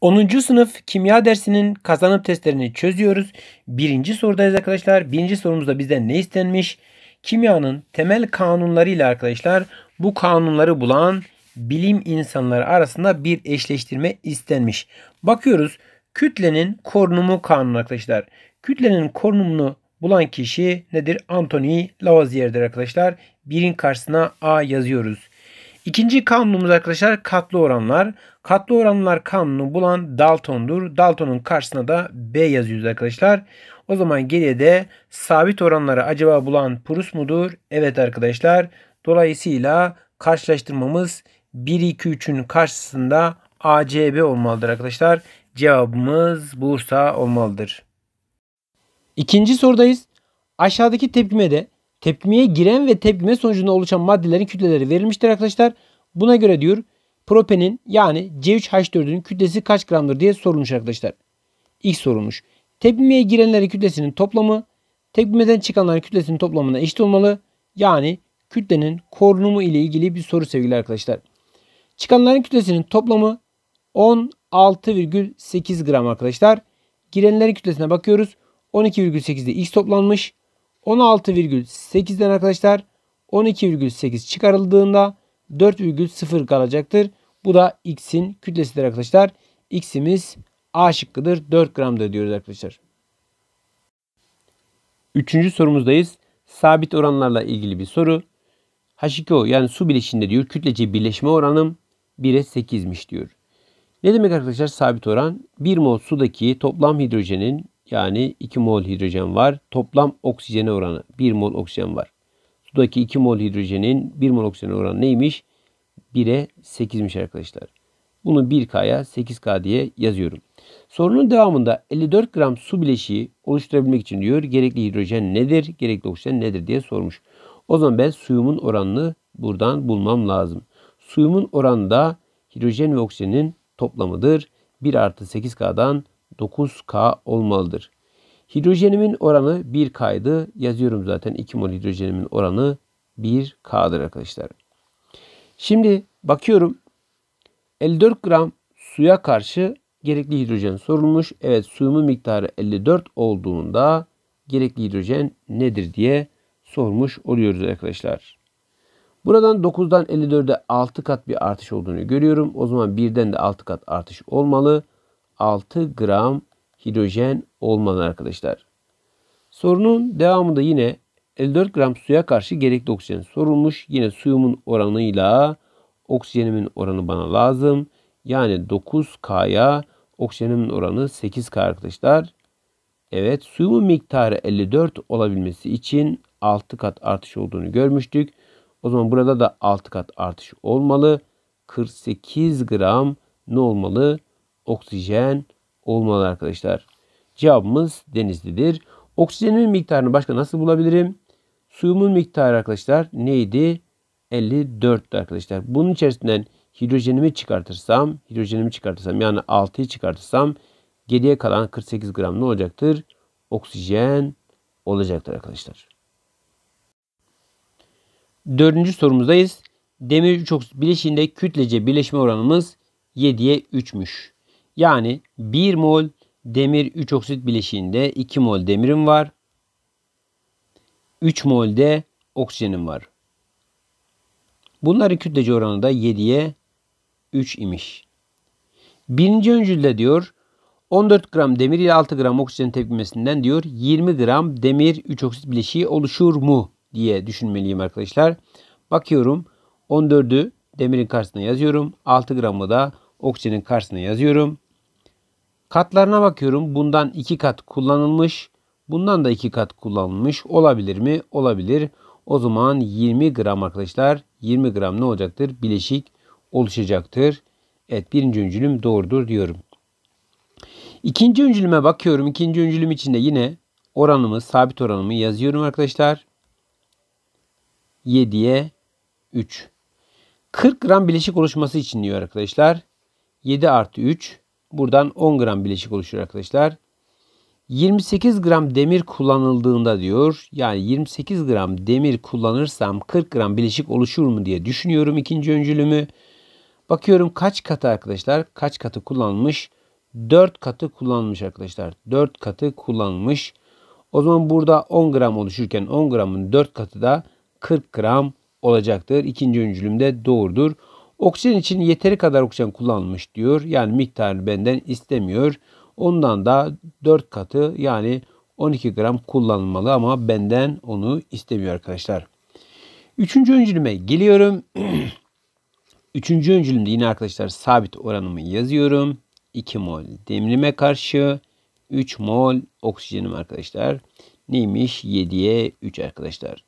10. sınıf kimya dersinin kazanım testlerini çözüyoruz. Birinci sorudayız arkadaşlar. Birinci sorumuzda bizden ne istenmiş? Kimyanın temel kanunlarıyla arkadaşlar bu kanunları bulan bilim insanları arasında bir eşleştirme istenmiş. Bakıyoruz kütlenin korunumu kanunu arkadaşlar. Kütlenin korunumunu bulan kişi nedir? Anthony Lavoisier'dir arkadaşlar. Birin karşısına A yazıyoruz. İkinci kanunumuz arkadaşlar katlı oranlar. Katlı oranlar kanunu bulan Dalton'dur. Dalton'un karşısına da B yazıyoruz arkadaşlar. O zaman geriye de sabit oranları acaba bulan Prus mudur? Evet arkadaşlar. Dolayısıyla karşılaştırmamız 1, 2, 3'ün karşısında ACB olmalıdır arkadaşlar. Cevabımız Bursa olmalıdır. İkinci sorudayız. Aşağıdaki tepkimede tepkimeye giren ve tepkime sonucunda oluşan maddelerin kütleleri verilmiştir arkadaşlar. Buna göre diyor Propenin yani C3H4'ün kütlesi kaç gramdır diye sorulmuş arkadaşlar. İlk sorulmuş. Tepkimeye girenlerin kütlesinin toplamı tepkimeden çıkanların kütlesinin toplamına eşit olmalı. Yani kütlenin korunumu ile ilgili bir soru sevgili arkadaşlar. Çıkanların kütlesinin toplamı 16,8 gram arkadaşlar. Girenlerin kütlesine bakıyoruz. 12,8'de x toplanmış. 16,8'den arkadaşlar 12,8 çıkarıldığında 4,0 kalacaktır. Bu da x'in kütlesidir arkadaşlar. X'imiz A şıkkıdır. 4 gramdır diyoruz arkadaşlar. Üçüncü sorumuzdayız. Sabit oranlarla ilgili bir soru. H2O yani su bileşiğinde diyor kütlece birleşme oranım 1'e 8'miş diyor. Ne demek arkadaşlar sabit oran? 1 mol sudaki toplam hidrojenin yani 2 mol hidrojen var. Toplam oksijene oranı 1 mol oksijen var. Sudaki 2 mol hidrojenin 1 mol oksijen oranı neymiş? 1'e 8'miş arkadaşlar. Bunu 1K'ya 8K diye yazıyorum. Sorunun devamında 54 gram su bileşiği oluşturabilmek için diyor gerekli hidrojen nedir, gerekli oksijen nedir diye sormuş. O zaman ben suyumun oranını buradan bulmam lazım. Suyumun oranı da hidrojen ve oksijenin toplamıdır. 1 artı 8K'dan 9K olmalıdır. Hidrojenimin oranı 1K'ydı. Yazıyorum zaten 2 mol hidrojenimin oranı 1K'dır arkadaşlar. Şimdi bakıyorum 54 gram suya karşı gerekli hidrojen sorulmuş. Evet suyumun miktarı 54 olduğunda gerekli hidrojen nedir diye sormuş oluyoruz arkadaşlar. Buradan 9'dan 54'e 6 kat bir artış olduğunu görüyorum. O zaman 1'den de 6 kat artış olmalı. 6 gram hidrojen olmalı arkadaşlar. Sorunun devamında yine 54 gram suya karşı gerekli oksijen sorulmuş. Yine suyumun oranıyla oksijenimin oranı bana lazım. Yani 9K'ya oksijenimin oranı 8K arkadaşlar. Evet suyumun miktarı 54 olabilmesi için 6 kat artış olduğunu görmüştük. O zaman burada da 6 kat artış olmalı. 48 gram ne olmalı? Oksijen olmalı arkadaşlar. Cevabımız denizlidir. Oksijenimin miktarını başka nasıl bulabilirim? Suyumun miktarı arkadaşlar neydi? 54 arkadaşlar. Bunun içerisinden hidrojenimi çıkartırsam, hidrojenimi çıkartırsam yani 6'yı çıkartırsam geriye kalan 48 gram ne olacaktır? Oksijen olacaktır arkadaşlar. Dördüncü sorumuzdayız. Demir 3 oksit bileşiğinde kütlece birleşme oranımız 7'ye 3'müş. Yani 1 mol demir 3 oksit bileşiğinde 2 mol demirim var. 3 mol de oksijenim var. Bunların kütlece oranı da 7'ye 3 imiş. Birinci öncülde diyor 14 gram demir ile 6 gram oksijen tepkimesinden diyor 20 gram demir 3 oksit bileşiği oluşur mu diye düşünmeliyim arkadaşlar. Bakıyorum 14'ü demirin karşısına yazıyorum. 6 gramı da oksijenin karşısına yazıyorum. Katlarına bakıyorum. Bundan 2 kat kullanılmış. Bundan da iki kat kullanılmış olabilir mi? Olabilir. O zaman 20 gram arkadaşlar 20 gram ne olacaktır? Bileşik oluşacaktır. Evet birinci öncülüm doğrudur diyorum. İkinci öncülüme bakıyorum. İkinci öncülüm içinde yine oranımı, sabit oranımı yazıyorum arkadaşlar. 7'ye 3. 40 gram bileşik oluşması için diyor arkadaşlar. 7 artı 3. Buradan 10 gram bileşik oluşur arkadaşlar. 28 gram demir kullanıldığında diyor yani 28 gram demir kullanırsam 40 gram bileşik oluşur mu diye düşünüyorum ikinci öncülümü. Bakıyorum kaç katı arkadaşlar kaç katı kullanmış 4 katı kullanmış arkadaşlar 4 katı kullanmış. O zaman burada 10 gram oluşurken 10 gramın 4 katı da 40 gram olacaktır. İkinci öncülümde doğrudur. Oksijen için yeteri kadar oksijen kullanmış diyor. Yani miktarı benden istemiyor. Ondan da 4 katı yani 12 gram kullanılmalı ama benden onu istemiyor arkadaşlar. Üçüncü öncülüme geliyorum. Üçüncü öncülümde yine arkadaşlar sabit oranımı yazıyorum. 2 mol demirime karşı 3 mol oksijenim arkadaşlar. Neymiş? 7'ye 3 arkadaşlar.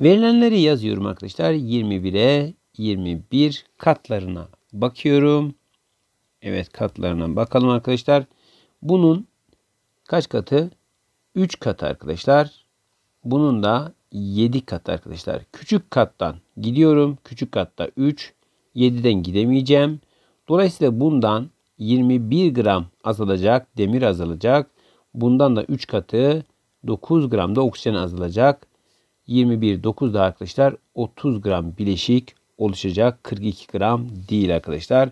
Verilenleri yazıyorum arkadaşlar. 21'e 21 katlarına bakıyorum. Evet katlarına bakalım arkadaşlar. Bunun kaç katı? 3 katı arkadaşlar. Bunun da 7 kat arkadaşlar. Küçük kattan gidiyorum. Küçük katta 3. 7'den gidemeyeceğim. Dolayısıyla bundan 21 gram azalacak. Demir azalacak. Bundan da 3 katı 9 gram da oksijen azalacak. 21, 9 da arkadaşlar 30 gram bileşik oluşacak. 42 gram değil arkadaşlar.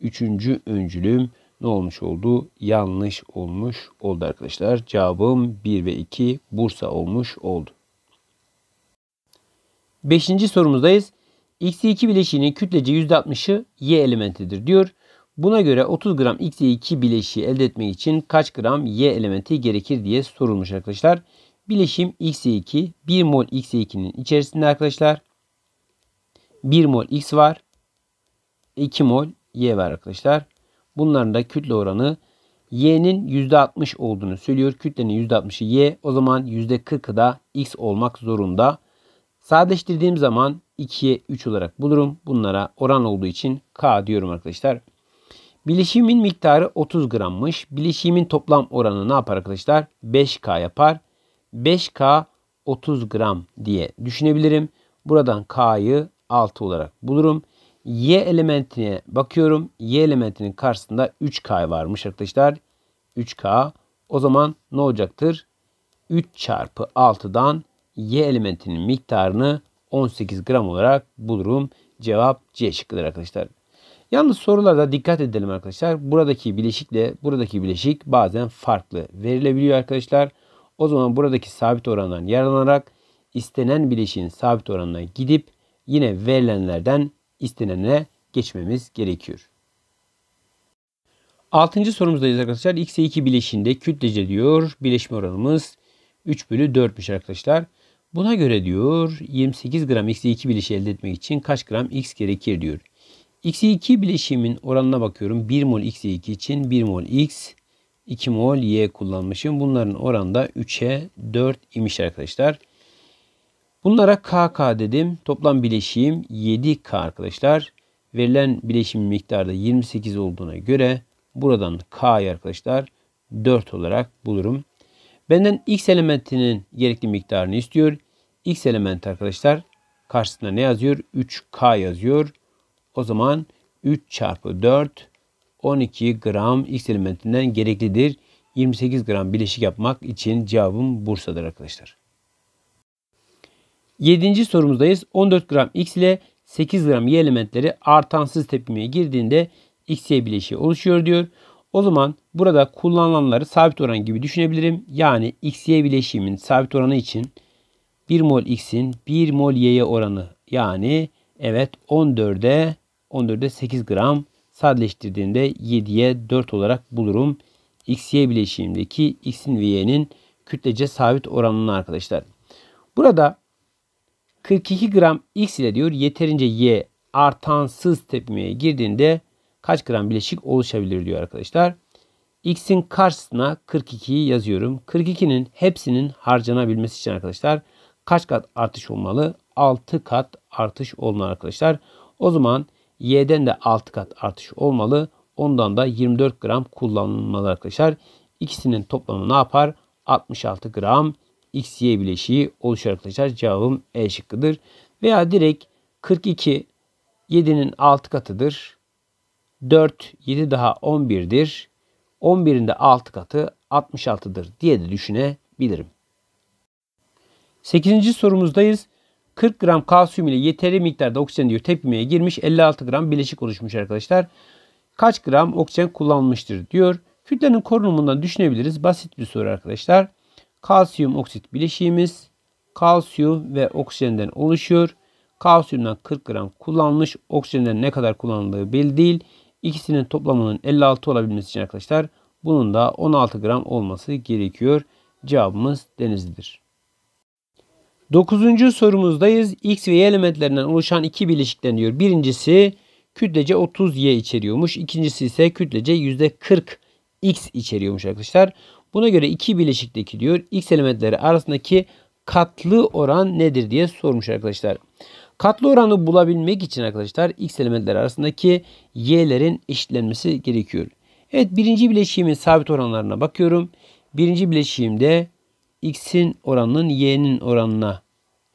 Üçüncü öncülüm ne olmuş oldu? Yanlış olmuş oldu arkadaşlar. Cevabım 1 ve 2 Bursa olmuş oldu. Beşinci sorumuzdayız. x 2 e bileşiğinin kütlece %60'ı Y elementidir diyor. Buna göre 30 gram x 2 e bileşiği elde etmek için kaç gram Y elementi gerekir diye sorulmuş arkadaşlar. Bileşim x 2 e 1 mol x 2nin içerisinde arkadaşlar. 1 mol X var. 2 mol Y var arkadaşlar. Bunların da kütle oranı y'nin %60 olduğunu söylüyor. Kütlenin %60'ı y. O zaman %40'ı da x olmak zorunda. Sadeleştirdiğim zaman 2'ye 3 olarak bulurum. Bunlara oran olduğu için k diyorum arkadaşlar. Bileşimin miktarı 30 grammış. Bileşimin toplam oranı ne yapar arkadaşlar? 5K yapar. 5K 30 gram diye düşünebilirim. Buradan K'yı 6 olarak bulurum. Y elementine bakıyorum. Y elementinin karşısında 3K varmış arkadaşlar. 3K. O zaman ne olacaktır? 3 çarpı 6'dan Y elementinin miktarını 18 gram olarak bulurum. Cevap C şıkkıdır arkadaşlar. Yalnız sorularda dikkat edelim arkadaşlar. Buradaki bileşikle buradaki bileşik bazen farklı verilebiliyor arkadaşlar. O zaman buradaki sabit orandan yararlanarak istenen bileşiğin sabit oranına gidip yine verilenlerden istenene geçmemiz gerekiyor. Altıncı sorumuzdayız arkadaşlar. X'e 2 bileşinde kütlece diyor. Bileşme oranımız 3 bölü 4'müş arkadaşlar. Buna göre diyor 28 gram x'i 2 bileşi elde etmek için kaç gram x gerekir diyor. X'i 2 bileşimin oranına bakıyorum. 1 mol x'i 2 için 1 mol x, 2 mol y kullanmışım. Bunların oranı da 3'e 4 imiş arkadaşlar. Bunlara KK dedim. Toplam bileşiğim 7K arkadaşlar. Verilen bileşim miktarda 28 olduğuna göre buradan K'yı arkadaşlar 4 olarak bulurum. Benden X elementinin gerekli miktarını istiyor. X element arkadaşlar karşısına ne yazıyor? 3K yazıyor. O zaman 3 çarpı 4 12 gram X elementinden gereklidir. 28 gram bileşik yapmak için cevabım Bursa'dır arkadaşlar. 7. sorumuzdayız. 14 gram X ile 8 gram Y elementleri artansız tepkimeye girdiğinde X-Y bileşiği oluşuyor diyor. O zaman burada kullanılanları sabit oran gibi düşünebilirim. Yani X-Y bileşiğimin sabit oranı için 1 mol X'in 1 mol Y'ye oranı yani evet 14'e 14'e 8 gram sadeleştirdiğinde 7'ye 4 olarak bulurum. X-Y bileşiğimdeki X'in ve Y'nin kütlece sabit oranını arkadaşlar. Burada 42 gram X ile diyor yeterince Y artansız tepmeye girdiğinde kaç gram bileşik oluşabilir diyor arkadaşlar. X'in karşısına 42'yi yazıyorum. 42'nin hepsinin harcanabilmesi için arkadaşlar kaç kat artış olmalı? 6 kat artış olmalı arkadaşlar. O zaman Y'den de 6 kat artış olmalı. Ondan da 24 gram kullanılmalı arkadaşlar. İkisinin toplamı ne yapar? 66 gram XY bileşiği oluşur arkadaşlar. Cevabım E şıkkıdır. Veya direkt 42 7'nin 6 katıdır. 4, 7 daha 11'dir. 11'in de 6 katı 66'dır diye de düşünebilirim. 8. sorumuzdayız. 40 gram kalsiyum ile yeterli miktarda oksijen diyor tepkimeye girmiş. 56 gram bileşik oluşmuş arkadaşlar. Kaç gram oksijen kullanmıştır diyor. Kütlenin korunumundan düşünebiliriz. Basit bir soru arkadaşlar. Kalsiyum oksit bileşiğimiz kalsiyum ve oksijenden oluşuyor. Kalsiyumdan 40 gram kullanılmış. Oksijenden ne kadar kullanıldığı belli değil. İkisinin toplamının 56 olabilmesi için arkadaşlar bunun da 16 gram olması gerekiyor. Cevabımız denizlidir. 9. sorumuzdayız. X ve Y elementlerinden oluşan iki bileşikten diyor. Birincisi kütlece 30Y içeriyormuş. İkincisi ise kütlece %40 X içeriyormuş arkadaşlar. Buna göre iki bileşikteki diyor x elementleri arasındaki katlı oran nedir diye sormuş arkadaşlar. Katlı oranı bulabilmek için arkadaşlar x elementleri arasındaki y'lerin eşitlenmesi gerekiyor. Evet birinci bileşiğimin sabit oranlarına bakıyorum. Birinci bileşiğimde x'in oranının y'nin oranına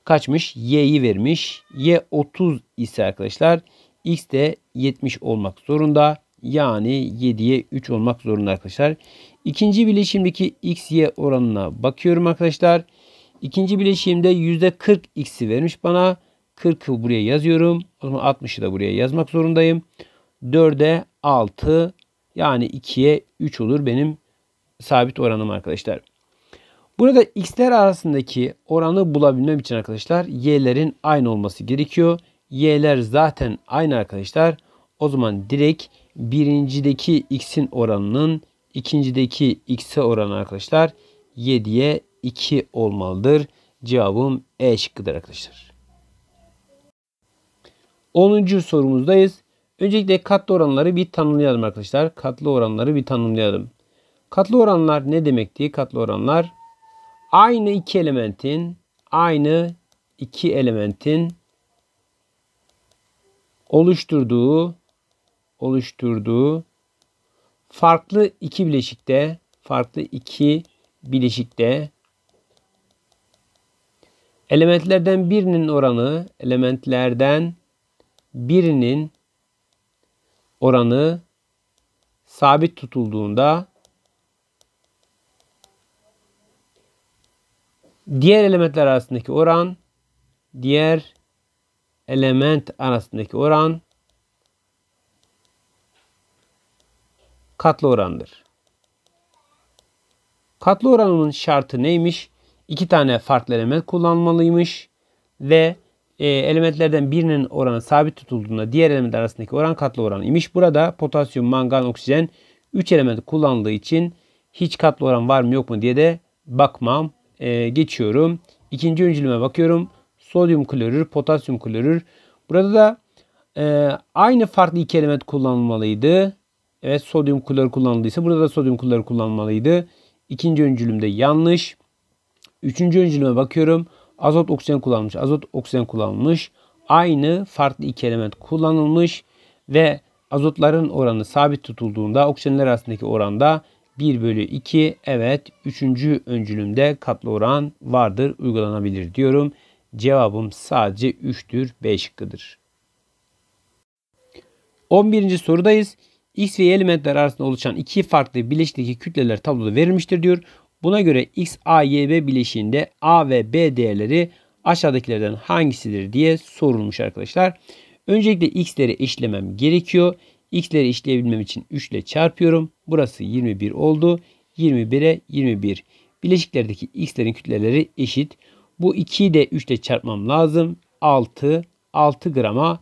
kaçmış? y'yi vermiş. y 30 ise arkadaşlar x de 70 olmak zorunda. Yani 7'ye 3 olmak zorunda arkadaşlar. İkinci bileşimdeki x, y oranına bakıyorum arkadaşlar. İkinci bileşimde %40 x'i vermiş bana. 40'ı buraya yazıyorum. O zaman 60'ı da buraya yazmak zorundayım. 4'e 6 yani 2'ye 3 olur benim sabit oranım arkadaşlar. Burada x'ler arasındaki oranı bulabilmem için arkadaşlar y'lerin aynı olması gerekiyor. Y'ler zaten aynı arkadaşlar. O zaman direkt birincideki x'in oranının İkincideki x'e oranı arkadaşlar 7'ye 2 olmalıdır. Cevabım E şıkkıdır arkadaşlar. 10. sorumuzdayız. Öncelikle katlı oranları bir tanımlayalım arkadaşlar. Katlı oranları bir tanımlayalım. Katlı oranlar ne demek diye Katlı oranlar aynı iki elementin aynı iki elementin oluşturduğu oluşturduğu farklı iki bileşikte farklı iki bileşikte elementlerden birinin oranı elementlerden birinin oranı sabit tutulduğunda diğer elementler arasındaki oran diğer element arasındaki oran katlı orandır. Katlı oranının şartı neymiş? İki tane farklı element kullanmalıymış ve e, elementlerden birinin oranı sabit tutulduğunda diğer element arasındaki oran katlı oran imiş. Burada potasyum, mangan, oksijen 3 element kullanıldığı için hiç katlı oran var mı yok mu diye de bakmam. E, geçiyorum. İkinci öncülüme bakıyorum. Sodyum klorür, potasyum klorür. Burada da e, aynı farklı iki element kullanılmalıydı. Evet sodyum klor kullanıldıysa burada da sodyum klor kullanmalıydı. İkinci öncülümde yanlış. Üçüncü öncülüme bakıyorum. Azot oksijen kullanmış. Azot oksijen kullanılmış. Aynı farklı iki element kullanılmış. Ve azotların oranı sabit tutulduğunda oksijenler arasındaki oranda 1 bölü 2 evet üçüncü öncülümde katlı oran vardır uygulanabilir diyorum. Cevabım sadece 3'tür 5 şıkkıdır. 11. sorudayız. X ve Y elementler arasında oluşan iki farklı bileşikteki kütleler tabloda verilmiştir diyor. Buna göre X, A, Y, B bileşiğinde A ve B değerleri aşağıdakilerden hangisidir diye sorulmuş arkadaşlar. Öncelikle X'leri işlemem gerekiyor. X'leri eşleyebilmem için 3 ile çarpıyorum. Burası 21 oldu. 21'e 21. Bileşiklerdeki X'lerin kütleleri eşit. Bu 2'yi de 3 ile çarpmam lazım. 6, 6 grama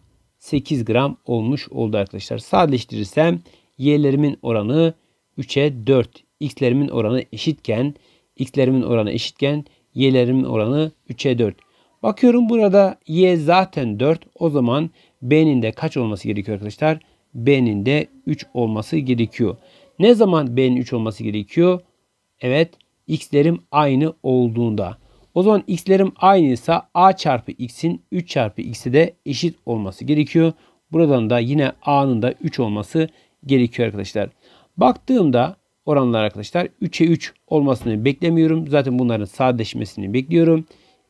8 gram olmuş oldu arkadaşlar. Sadeleştirirsem y'lerimin oranı 3'e 4. x'lerimin oranı eşitken x'lerimin oranı eşitken y'lerimin oranı 3'e 4. Bakıyorum burada y zaten 4. O zaman b'nin de kaç olması gerekiyor arkadaşlar? b'nin de 3 olması gerekiyor. Ne zaman b'nin 3 olması gerekiyor? Evet x'lerim aynı olduğunda. O zaman x'lerim aynıysa a çarpı x'in 3 çarpı x'e de eşit olması gerekiyor. Buradan da yine a'nın da 3 olması gerekiyor arkadaşlar. Baktığımda oranlar arkadaşlar 3'e 3 olmasını beklemiyorum. Zaten bunların sadeleşmesini bekliyorum.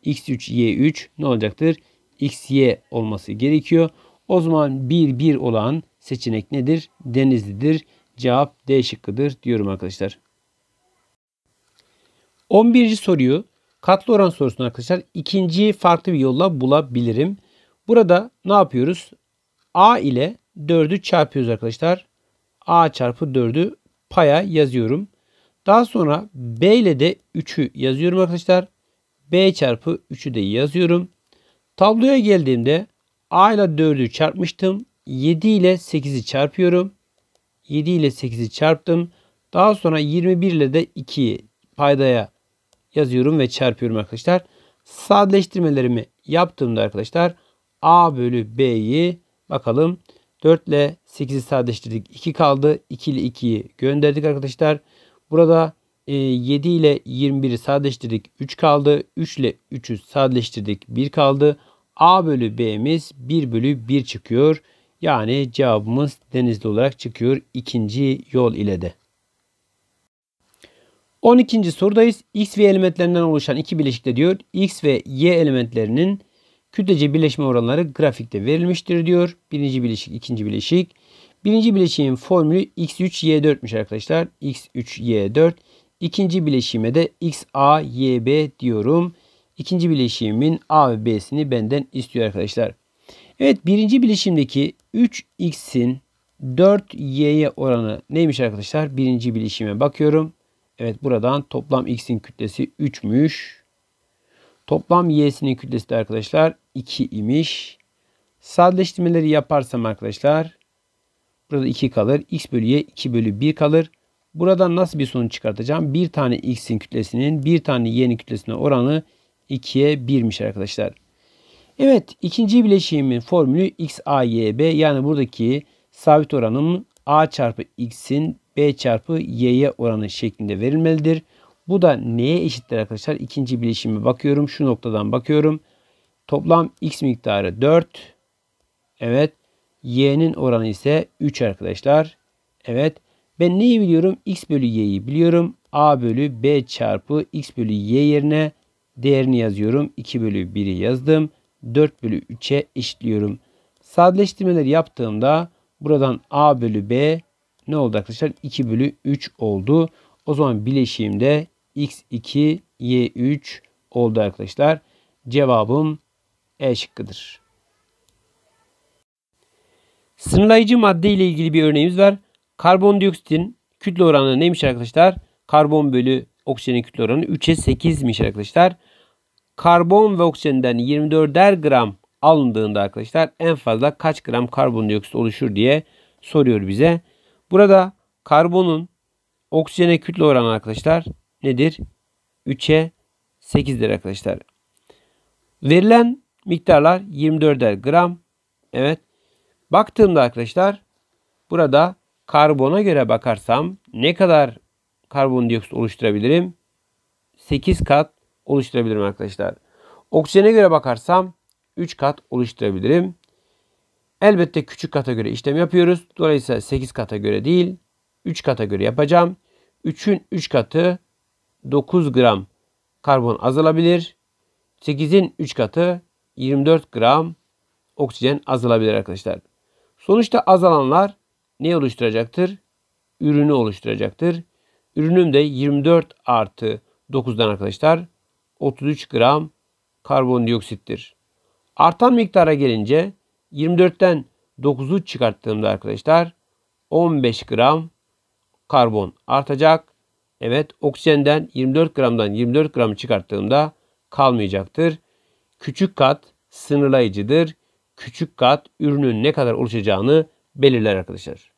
x3 y3 ne olacaktır? xy olması gerekiyor. O zaman 1 1 olan seçenek nedir? Denizli'dir. Cevap D şıkkıdır diyorum arkadaşlar. 11. soruyu Katlı oran sorusunu arkadaşlar ikinciyi farklı bir yolla bulabilirim. Burada ne yapıyoruz? A ile 4'ü çarpıyoruz arkadaşlar. A çarpı 4'ü paya yazıyorum. Daha sonra B ile de 3'ü yazıyorum arkadaşlar. B çarpı 3'ü de yazıyorum. Tabloya geldiğimde A ile 4'ü çarpmıştım. 7 ile 8'i çarpıyorum. 7 ile 8'i çarptım. Daha sonra 21 ile de 2'yi paydaya yazıyorum ve çarpıyorum arkadaşlar. Sadeleştirmelerimi yaptığımda arkadaşlar A bölü B'yi bakalım 4 ile 8'i sadeleştirdik 2 kaldı. 2 ile 2'yi gönderdik arkadaşlar. Burada 7 e, ile 21'i sadeleştirdik 3 kaldı. 3 ile 3'ü sadeleştirdik 1 kaldı. A bölü B'miz 1 bölü 1 çıkıyor. Yani cevabımız denizli olarak çıkıyor ikinci yol ile de. 12. sorudayız. X ve y elementlerinden oluşan iki bileşikte diyor. X ve y elementlerinin kütlece birleşme oranları grafikte verilmiştir diyor. Birinci bileşik, ikinci bileşik. Birinci bileşiğin formülü x3y4'müş arkadaşlar. x3y4. İkinci bileşime de xa yb diyorum. İkinci bileşimin a ve b'sini benden istiyor arkadaşlar. Evet birinci bileşimdeki 3x'in 4y'ye oranı neymiş arkadaşlar? Birinci bileşime bakıyorum. Evet buradan toplam x'in kütlesi 3'müş. Toplam y'sinin kütlesi de arkadaşlar 2 imiş. Sadeleştirmeleri yaparsam arkadaşlar burada 2 kalır. x bölü y 2 bölü 1 kalır. Buradan nasıl bir sonuç çıkartacağım? Bir tane x'in kütlesinin bir tane y'nin kütlesine oranı 2'ye 1'miş arkadaşlar. Evet ikinci bileşiğimin formülü x a y b yani buradaki sabit oranım a çarpı x'in B çarpı Y'ye oranı şeklinde verilmelidir. Bu da neye eşittir arkadaşlar? İkinci bileşimi bakıyorum. Şu noktadan bakıyorum. Toplam X miktarı 4. Evet. Y'nin oranı ise 3 arkadaşlar. Evet. Ben neyi biliyorum? X bölü Y'yi biliyorum. A bölü B çarpı X bölü Y yerine değerini yazıyorum. 2 bölü 1'i yazdım. 4 bölü 3'e eşitliyorum. Sadeleştirmeleri yaptığımda buradan A bölü B ne oldu arkadaşlar? 2 bölü 3 oldu. O zaman bileşiğimde x2 y3 oldu arkadaşlar. Cevabım E şıkkıdır. Sınırlayıcı madde ile ilgili bir örneğimiz var. Karbondioksitin kütle oranı neymiş arkadaşlar? Karbon bölü oksijenin kütle oranı 3'e 8'miş arkadaşlar. Karbon ve oksijenden 24'er gram alındığında arkadaşlar en fazla kaç gram karbondioksit oluşur diye soruyor bize. Burada karbonun oksijene kütle oranı arkadaşlar nedir? 3'e 8'dir arkadaşlar. Verilen miktarlar 24'er gram. Evet. Baktığımda arkadaşlar burada karbona göre bakarsam ne kadar karbondioksit oluşturabilirim? 8 kat oluşturabilirim arkadaşlar. Oksijene göre bakarsam 3 kat oluşturabilirim. Elbette küçük kategori işlem yapıyoruz. Dolayısıyla 8 kategori değil 3 kategori yapacağım. 3'ün 3 katı 9 gram karbon azalabilir. 8'in 3 katı 24 gram oksijen azalabilir arkadaşlar. Sonuçta azalanlar ne oluşturacaktır? Ürünü oluşturacaktır. Ürünüm de 24 artı 9'dan arkadaşlar 33 gram karbondioksittir. Artan miktara gelince 24'ten 9'u çıkarttığımda arkadaşlar 15 gram karbon artacak. Evet oksijenden 24 gramdan 24 gram çıkarttığımda kalmayacaktır. Küçük kat sınırlayıcıdır. Küçük kat ürünün ne kadar oluşacağını belirler arkadaşlar.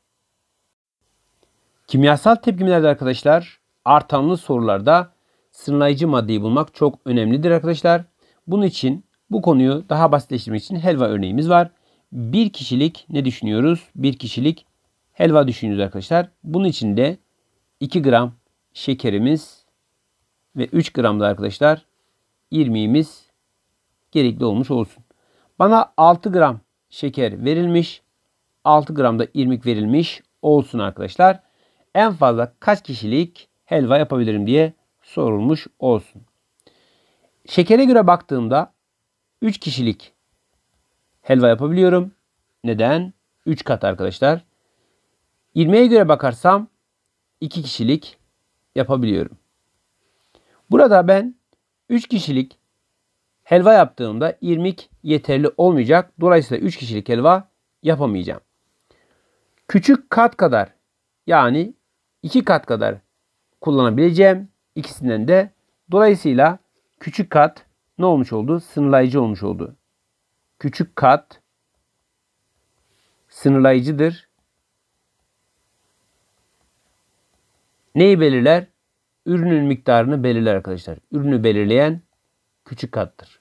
Kimyasal tepkimelerde arkadaşlar artanlı sorularda sınırlayıcı maddeyi bulmak çok önemlidir arkadaşlar. Bunun için bu konuyu daha basitleştirmek için helva örneğimiz var bir kişilik ne düşünüyoruz? Bir kişilik helva düşünüyoruz arkadaşlar. Bunun için de 2 gram şekerimiz ve 3 gram da arkadaşlar irmiğimiz gerekli olmuş olsun. Bana 6 gram şeker verilmiş. 6 gram da irmik verilmiş olsun arkadaşlar. En fazla kaç kişilik helva yapabilirim diye sorulmuş olsun. Şekere göre baktığımda 3 kişilik helva yapabiliyorum. Neden? 3 kat arkadaşlar. İlmeğe göre bakarsam 2 kişilik yapabiliyorum. Burada ben 3 kişilik helva yaptığımda irmik yeterli olmayacak. Dolayısıyla 3 kişilik helva yapamayacağım. Küçük kat kadar yani 2 kat kadar kullanabileceğim ikisinden de. Dolayısıyla küçük kat ne olmuş oldu? Sınırlayıcı olmuş oldu küçük kat sınırlayıcıdır. Neyi belirler? Ürünün miktarını belirler arkadaşlar. Ürünü belirleyen küçük kattır.